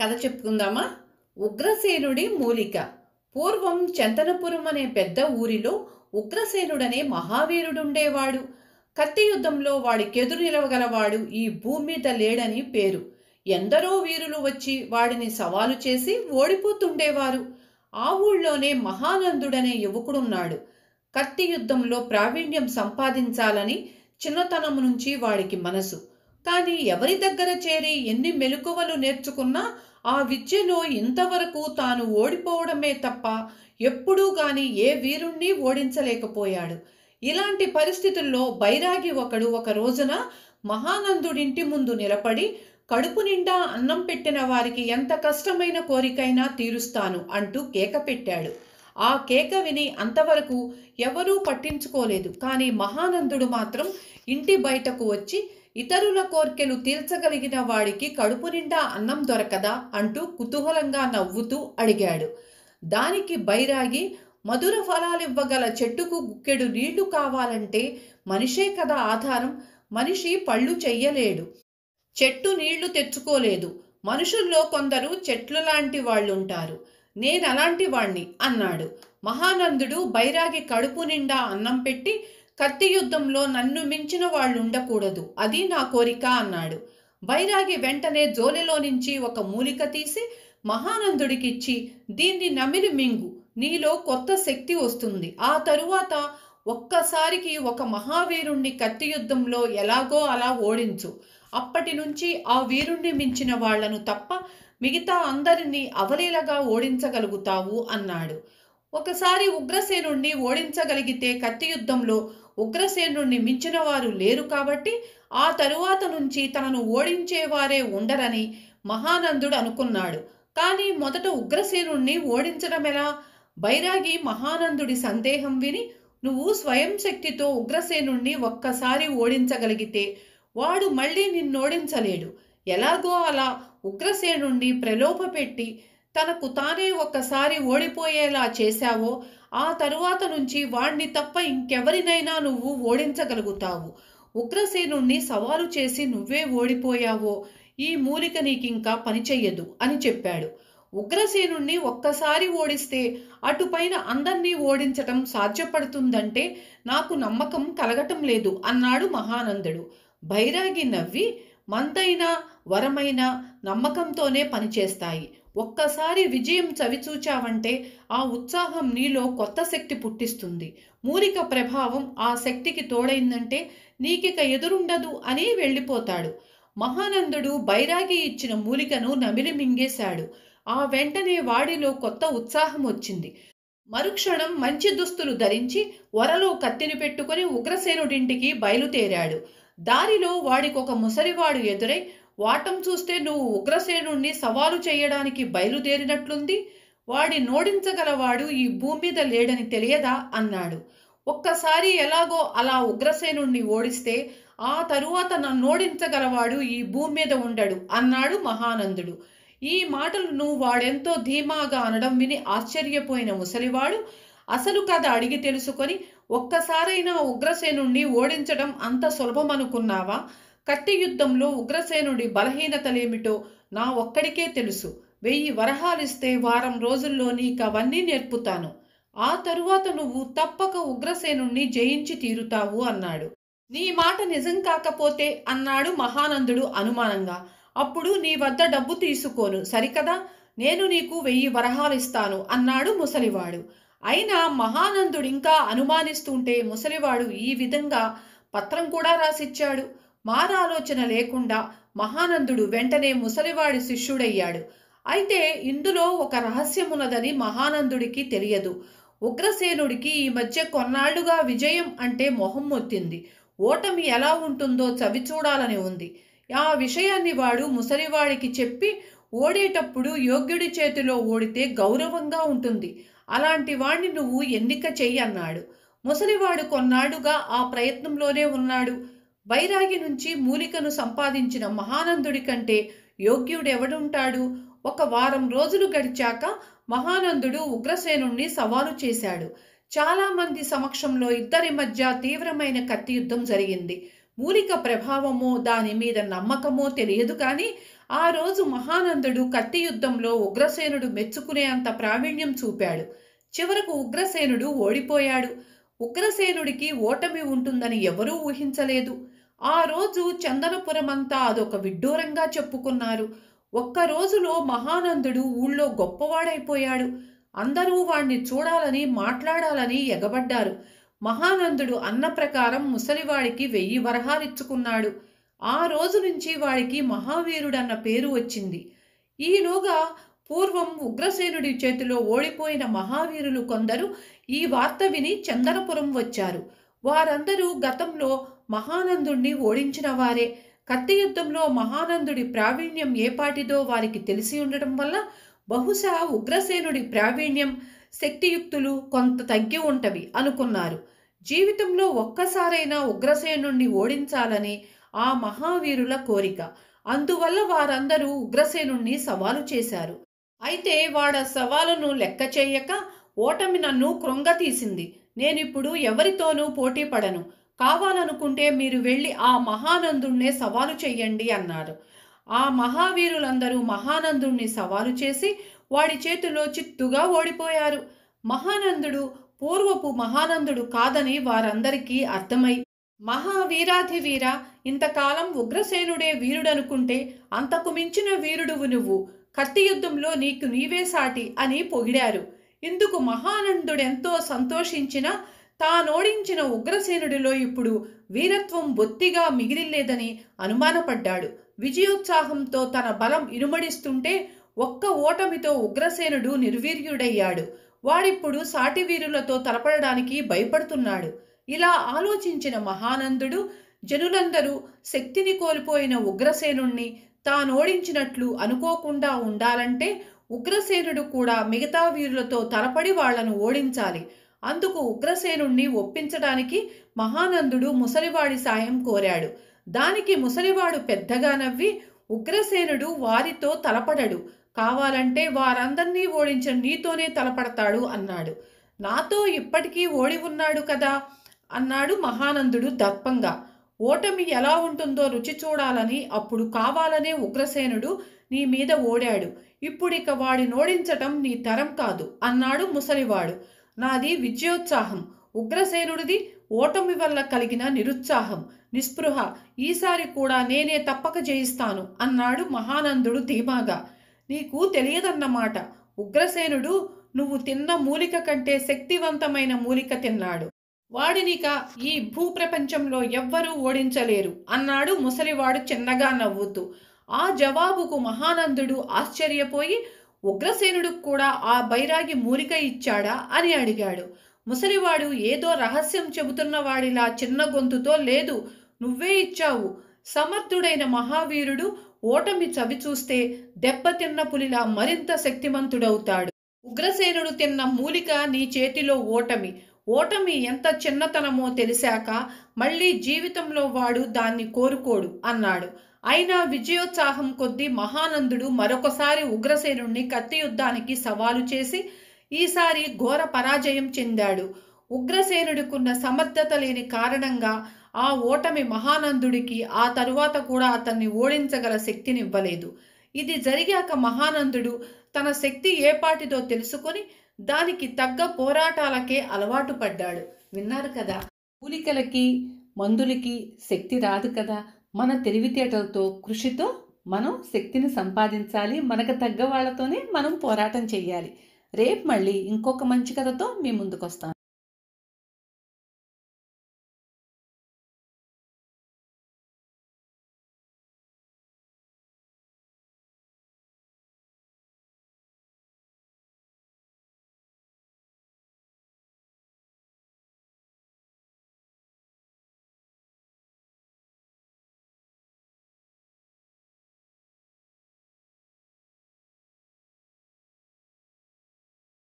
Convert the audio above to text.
కథ చెప్పుకుందామా ఉగ్రసేనుడి మూలిక పూర్వం చంతనపురం అనే పెద్ద ఊరిలో ఉగ్రసేనుడనే మహావీరుడుండేవాడు కత్తి యుద్ధంలో వాడికెదురు నిలవగలవాడు ఈ భూమి మీద లేడని పేరు ఎందరో వీరులు వచ్చి వాడిని సవాలు చేసి ఓడిపోతుండేవారు ఆ ఊళ్ళోనే మహానందుడనే యువకుడున్నాడు కత్తి యుద్ధంలో ప్రావీణ్యం సంపాదించాలని చిన్నతనం నుంచి వాడికి మనసు కానీ ఎవరి దగ్గర చేరి ఎన్ని మెలకువలు నేర్చుకున్నా ఆ విద్యలో ఇంతవరకు తాను ఓడిపోవడమే తప్ప ఎప్పుడూ కానీ ఏ వీరుణ్ణి ఓడించలేకపోయాడు ఇలాంటి పరిస్థితుల్లో బైరాగి ఒకడు ఒక రోజున మహానందుడింటి ముందు నిలబడి కడుపు నిండా అన్నం పెట్టిన వారికి ఎంత కష్టమైన కోరికైనా తీరుస్తాను అంటూ కేక పెట్టాడు ఆ కేక విని అంతవరకు ఎవరూ పట్టించుకోలేదు కానీ మహానందుడు మాత్రం ఇంటి బయటకు వచ్చి ఇతరుల కోర్కెలు తీర్చగలిగిన వాడికి కడుపు నిండా అన్నం దొరకదా అంటూ కుతూహలంగా నవ్వుతూ అడిగాడు దానికి బైరాగి మధుర ఫలాలివ్వగల చెట్టుకు గుక్కెడు నీళ్లు కావాలంటే మనిషే కదా ఆధారం మనిషి పళ్ళు చెయ్యలేడు చెట్టు నీళ్లు తెచ్చుకోలేదు మనుషుల్లో కొందరు చెట్లు లాంటి వాళ్ళుంటారు నేను వాణ్ణి అన్నాడు మహానందుడు బైరాగి కడుపు నిండా అన్నం పెట్టి కత్తి యుద్ధంలో నన్ను మించిన వాళ్ళు ఉండకూడదు అది నా కోరిక అన్నాడు బైరాగి వెంటనే జోలెలో నుంచి ఒక మూలిక తీసి మహానందుడికిచ్చి దీన్ని నమిలి మింగు నీలో కొత్త శక్తి వస్తుంది ఆ తరువాత ఒక్కసారికి ఒక మహావీరుణ్ణి కత్తి యుద్ధంలో ఎలాగో అలా ఓడించు అప్పటి నుంచి ఆ వీరుణ్ణి మించిన వాళ్లను తప్ప మిగతా అందరినీ అవలీలగా ఓడించగలుగుతావు అన్నాడు ఒకసారి ఉగ్రసేనుణ్ణి ఓడించగలిగితే కత్తి యుద్ధంలో ఉగ్రసేనుణ్ణి మించిన వారు లేరు కాబట్టి ఆ తరువాత నుంచి తనను ఓడించేవారే ఉండరని మహానందుడు అనుకున్నాడు కానీ మొదట ఉగ్రసేనుణ్ణి ఓడించడం ఎలా బైరాగి మహానందుడి సందేహం విని నువ్వు స్వయం శక్తితో ఉగ్రసేనుణ్ణి ఒక్కసారి ఓడించగలిగితే వాడు మళ్ళీ నిన్నోడించలేడు ఎలాగో అలా ఉగ్రసేనుణ్ణి ప్రలోభపెట్టి తనకు తానే ఒక్కసారి ఓడిపోయేలా చేశావో ఆ తరువాత నుంచి వాణ్ణి తప్ప ఇంకెవరినైనా నువ్వు ఓడించగలుగుతావు ఉగ్రసేనుణ్ణి సవాలు చేసి నువ్వే ఓడిపోయావో ఈ మూలిక నీకింకా పనిచెయ్యదు అని చెప్పాడు ఉగ్రసేనుణ్ణి ఒక్కసారి ఓడిస్తే అటుపైన అందర్నీ ఓడించటం సాధ్యపడుతుందంటే నాకు నమ్మకం కలగటం లేదు అన్నాడు మహానందుడు భైరాగి నవ్వి మందైనా వరమైన నమ్మకంతోనే పనిచేస్తాయి ఒక్కసారి విజయం చవిచూచావంటే ఆ ఉత్సాహం నీలో కొత్త శక్తి పుట్టిస్తుంది మూలిక ప్రభావం ఆ శక్తికి తోడైందంటే నీకిక ఎదురుండదు అని వెళ్ళిపోతాడు మహానందుడు బైరాగి ఇచ్చిన మూలికను నమిలి మింగేశాడు ఆ వెంటనే వాడిలో కొత్త ఉత్సాహం వచ్చింది మరుక్షణం మంచి దుస్తులు ధరించి వరలో కత్తిని పెట్టుకుని ఉగ్రసేనుడింటికి బయలుదేరాడు దారిలో వాడికొక ముసలివాడు ఎదురై వాటం చూస్తే నువ్వు ఉగ్రసేనుణ్ణి సవాలు చేయడానికి బయలుదేరినట్లుంది వాడి నోడించగలవాడు ఈ భూమి మీద లేడని తెలియదా అన్నాడు ఒక్కసారి ఎలాగో అలా ఉగ్రసేనుణ్ణి ఓడిస్తే ఆ తరువాత ఓడించగలవాడు ఈ భూమి మీద ఉండడు అన్నాడు మహానందుడు ఈ మాటలను వాడెంతో ధీమాగా అనడం విని ఆశ్చర్యపోయిన ముసలివాడు అసలు కథ అడిగి తెలుసుకొని ఒక్కసారైనా ఉగ్రసేనుణ్ణి ఓడించడం అంత సులభమనుకున్నావా కత్తి యుద్ధంలో ఉగ్రసేనుడి బలహీనతలేమిటో నా ఒక్కడికే తెలుసు వెయ్యి వరహాలిస్తే వారం రోజుల్లో నీకు అవన్నీ నేర్పుతాను ఆ తరువాత నువ్వు తప్పక ఉగ్రసేనుణ్ణి జయించి తీరుతావు అన్నాడు నీ మాట నిజం కాకపోతే అన్నాడు మహానందుడు అనుమానంగా అప్పుడు నీ వద్ద డబ్బు తీసుకోను సరికదా నేను నీకు వెయ్యి వరహాలిస్తాను అన్నాడు ముసలివాడు అయినా మహానందుడు ఇంకా అనుమానిస్తుంటే ముసలివాడు ఈ విధంగా పత్రం కూడా రాసిచ్చాడు మారాలోచన లేకుండా మహానందుడు వెంటనే ముసలివాడి శిష్యుడయ్యాడు అయితే ఇందులో ఒక రహస్యమున్నదని మహానందుడికి తెలియదు ఉగ్రసేనుడికి ఈ మధ్య కొన్నాళ్లుగా విజయం అంటే మొహం మొత్తింది ఓటమి ఎలా ఉంటుందో చవిచూడాలని ఉంది ఆ విషయాన్ని వాడు ముసలివాడికి చెప్పి ఓడేటప్పుడు యోగ్యుడి చేతిలో ఓడితే గౌరవంగా ఉంటుంది అలాంటి వాణ్ణి నువ్వు ఎన్నిక చెయ్యన్నాడు ముసలివాడు కొన్నాడుగా ఆ ప్రయత్నంలోనే ఉన్నాడు వైరాగి నుంచి మూలికను సంపాదించిన మహానందుడి కంటే యోగ్యుడెవడుంటాడు ఒక వారం రోజులు గడిచాక మహానందుడు ఉగ్రసేను సవాలు చేశాడు చాలామంది సమక్షంలో ఇద్దరి మధ్య తీవ్రమైన కత్తి యుద్ధం జరిగింది మూలిక ప్రభావమో దాని మీద నమ్మకమో తెలియదు కానీ ఆ రోజు మహానందుడు కత్తి యుద్ధంలో ఉగ్రసేనుడు మెచ్చుకునే అంత ప్రావీణ్యం చూపాడు చివరకు ఉగ్రసేనుడు ఓడిపోయాడు ఉగ్రసేనుడికి ఓటమి ఉంటుందని ఎవరూ ఊహించలేదు ఆ రోజు చందనపురమంతా అదొక విడ్డూరంగా చెప్పుకున్నారు ఒక్క రోజులో మహానందుడు ఊళ్ళో గొప్పవాడైపోయాడు అందరూ వాణ్ణి చూడాలని మాట్లాడాలని ఎగబడ్డారు మహానందుడు అన్న ప్రకారం ముసలివాడికి వెయ్యి వరహాలిచ్చుకున్నాడు ఆ రోజు నుంచి వాడికి మహావీరుడన్న పేరు వచ్చింది ఈలోగా పూర్వం ఉగ్రసేనుడి చేతిలో ఓడిపోయిన మహావీరులు కొందరు ఈ వార్త విని చందనపురం వచ్చారు వారందరూ గతంలో మహానందుణ్ణి ఓడించిన వారే కత్తి యుద్ధంలో మహానందుడి ప్రావీణ్యం ఏపాటిదో వారికి తెలిసి ఉండటం వల్ల బహుశా ఉగ్రసేనుడి ప్రావీణ్యం శక్తియుక్తులు కొంత తగ్గి ఉంటవి అనుకున్నారు జీవితంలో ఒక్కసారైనా ఉగ్రసేనుణ్ణి ఓడించాలని ఆ మహావీరుల కోరిక అందువల్ల వారందరూ ఉగ్రసేనుణ్ణి సవాలు చేశారు అయితే వాడ సవాలును లెక్క చేయక ఓటమి నన్ను తీసింది నేనిప్పుడు ఎవరితోనూ పోటీ పడను కావాలనుకుంటే మీరు వెళ్ళి ఆ మహానందుణ్ణే సవాలు చెయ్యండి అన్నారు ఆ మహావీరులందరూ మహానందుణ్ణి సవాలు చేసి వాడి చేతిలో చిత్తుగా ఓడిపోయారు మహానందుడు పూర్వపు మహానందుడు కాదని వారందరికీ అర్థమై మహావీరాధి వీర ఇంతకాలం ఉగ్రసేనుడే వీరుడనుకుంటే అంతకు మించిన వీరుడువు నువ్వు కత్తి యుద్ధంలో నీకు నీవే సాటి అని పొగిడారు ఇందుకు మహానందుడెంతో సంతోషించిన తానోడించిన ఉగ్రసేనుడిలో ఇప్పుడు వీరత్వం బొత్తిగా మిగిలిలేదని అనుమానపడ్డాడు విజయోత్సాహంతో తన బలం ఇనుమడిస్తుంటే ఒక్క ఓటమితో ఉగ్రసేనుడు నిర్వీర్యుడయ్యాడు వాడిప్పుడు సాటి వీరులతో తలపడడానికి భయపడుతున్నాడు ఇలా ఆలోచించిన మహానందుడు జనులందరూ శక్తిని కోల్పోయిన ఉగ్రసేనుణ్ణి తానోడించినట్లు అనుకోకుండా ఉండాలంటే ఉగ్రసేనుడు కూడా మిగతా వీరులతో తలపడి వాళ్లను ఓడించాలి అందుకు ఉగ్రసేనుణ్ణి ఒప్పించడానికి మహానందుడు ముసలివాడి సాయం కోరాడు దానికి ముసలివాడు పెద్దగా నవ్వి ఉగ్రసేనుడు వారితో తలపడడు కావాలంటే వారందరినీ ఓడించ నీతోనే తలపడతాడు అన్నాడు నాతో ఇప్పటికీ ఓడి ఉన్నాడు కదా అన్నాడు మహానందుడు దర్పంగా ఓటమి ఎలా ఉంటుందో రుచి చూడాలని అప్పుడు కావాలనే ఉగ్రసేనుడు నీ మీద ఓడాడు ఇప్పుడిక వాడిని ఓడించటం నీ తరం కాదు అన్నాడు ముసలివాడు నాది విజయోత్సాహం ఉగ్రసేనుడిది ఓటమి వల్ల కలిగిన నిరుత్సాహం నిస్పృహ ఈసారి కూడా నేనే తప్పక జయిస్తాను అన్నాడు మహానందుడు ధీమాగా నీకు తెలియదన్నమాట ఉగ్రసేనుడు నువ్వు తిన్న మూలిక కంటే శక్తివంతమైన మూలిక తిన్నాడు వాడినిక ఈ భూప్రపంచంలో ఎవ్వరూ ఓడించలేరు అన్నాడు ముసలివాడు చిన్నగా నవ్వుతూ ఆ జవాబుకు మహానందుడు ఆశ్చర్యపోయి ఉగ్రసేనుడు కూడా ఆ బైరాగి మూలిక ఇచ్చాడా అని అడిగాడు ముసలివాడు ఏదో రహస్యం చెబుతున్నవాడిలా చిన్న గొంతుతో లేదు నువ్వే ఇచ్చావు సమర్థుడైన మహావీరుడు ఓటమి చవి చూస్తే దెబ్బతిన్న పులిలా మరింత శక్తిమంతుడవుతాడు ఉగ్రసేనుడు తిన్న మూలిక నీ చేతిలో ఓటమి ఓటమి ఎంత చిన్నతనమో తెలిసాక మళ్ళీ జీవితంలో వాడు దాన్ని కోరుకోడు అన్నాడు అయినా విజయోత్సాహం కొద్దీ మహానందుడు మరొకసారి ఉగ్రసేనుణ్ణి కత్తి యుద్ధానికి సవాలు చేసి ఈసారి ఘోర పరాజయం చెందాడు ఉగ్రసేనుడికున్న సమర్థత లేని కారణంగా ఆ ఓటమి మహానందుడికి ఆ తరువాత కూడా అతన్ని ఓడించగల శక్తినివ్వలేదు ఇది జరిగాక మహానందుడు తన శక్తి ఏపాటిదో తెలుసుకొని దానికి తగ్గ పోరాటాలకే అలవాటు పడ్డాడు విన్నారు కదా పూలికలకి మందులకి శక్తి రాదు కదా మన తెలివితేటలతో కృషితో మనం శక్తిని సంపాదించాలి మనకు తగ్గ వాళ్ళతోనే మనం పోరాటం చేయాలి రేపు మళ్ళీ ఇంకొక మంచి కథతో మీ ముందుకొస్తాను